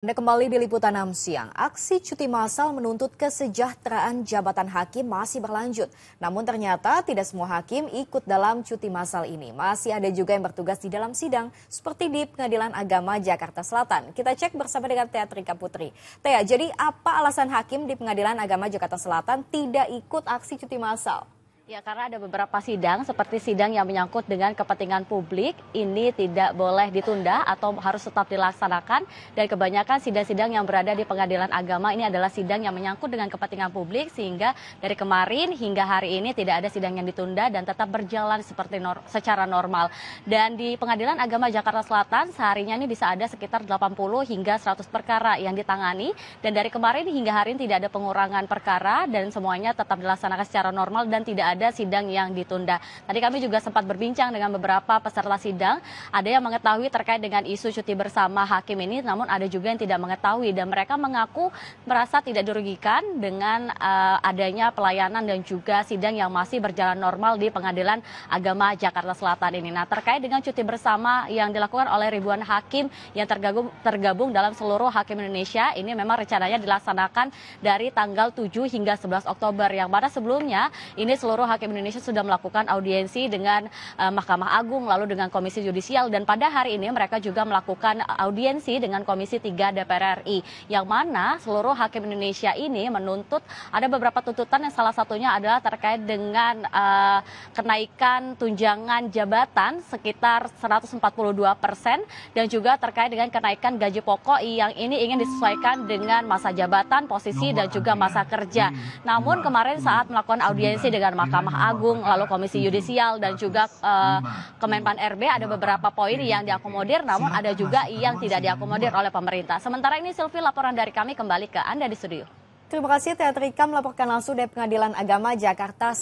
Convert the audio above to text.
Anda kembali di Liputan 6 Siang. Aksi cuti massal menuntut kesejahteraan jabatan hakim masih berlanjut. Namun ternyata tidak semua hakim ikut dalam cuti massal ini. Masih ada juga yang bertugas di dalam sidang, seperti di Pengadilan Agama Jakarta Selatan. Kita cek bersama dengan Teatrika Putri. Tea, jadi apa alasan hakim di Pengadilan Agama Jakarta Selatan tidak ikut aksi cuti massal? Ya karena ada beberapa sidang seperti sidang yang menyangkut dengan kepentingan publik ini tidak boleh ditunda atau harus tetap dilaksanakan dan kebanyakan sidang-sidang yang berada di pengadilan agama ini adalah sidang yang menyangkut dengan kepentingan publik sehingga dari kemarin hingga hari ini tidak ada sidang yang ditunda dan tetap berjalan seperti nor secara normal dan di pengadilan agama Jakarta Selatan seharinya ini bisa ada sekitar 80 hingga 100 perkara yang ditangani dan dari kemarin hingga hari ini tidak ada pengurangan perkara dan semuanya tetap dilaksanakan secara normal dan tidak ada ada sidang yang ditunda. Tadi kami juga sempat berbincang dengan beberapa peserta sidang, ada yang mengetahui terkait dengan isu cuti bersama hakim ini, namun ada juga yang tidak mengetahui dan mereka mengaku merasa tidak dirugikan dengan uh, adanya pelayanan dan juga sidang yang masih berjalan normal di Pengadilan Agama Jakarta Selatan ini. Nah, terkait dengan cuti bersama yang dilakukan oleh ribuan hakim yang tergabung tergabung dalam seluruh hakim Indonesia, ini memang rencananya dilaksanakan dari tanggal 7 hingga 11 Oktober yang mana sebelumnya ini seluruh Hakim Indonesia sudah melakukan audiensi dengan uh, Mahkamah Agung, lalu dengan Komisi Yudisial, dan pada hari ini mereka juga melakukan audiensi dengan Komisi 3 DPR RI, yang mana seluruh Hakim Indonesia ini menuntut ada beberapa tuntutan yang salah satunya adalah terkait dengan uh, kenaikan tunjangan jabatan sekitar 142 persen, dan juga terkait dengan kenaikan gaji pokok yang ini ingin disesuaikan dengan masa jabatan, posisi, dan juga masa kerja. Hmm. Namun kemarin saat melakukan audiensi dengan Mahkamah Mahkamah Agung, lalu Komisi Yudisial dan juga uh, Kemenpan RB ada beberapa poin yang diakomodir namun ada juga yang tidak diakomodir oleh pemerintah. Sementara ini Silvi laporan dari kami kembali ke Anda di studio. Terima kasih Teatrika melaporkan langsung dari Pengadilan Agama Jakarta.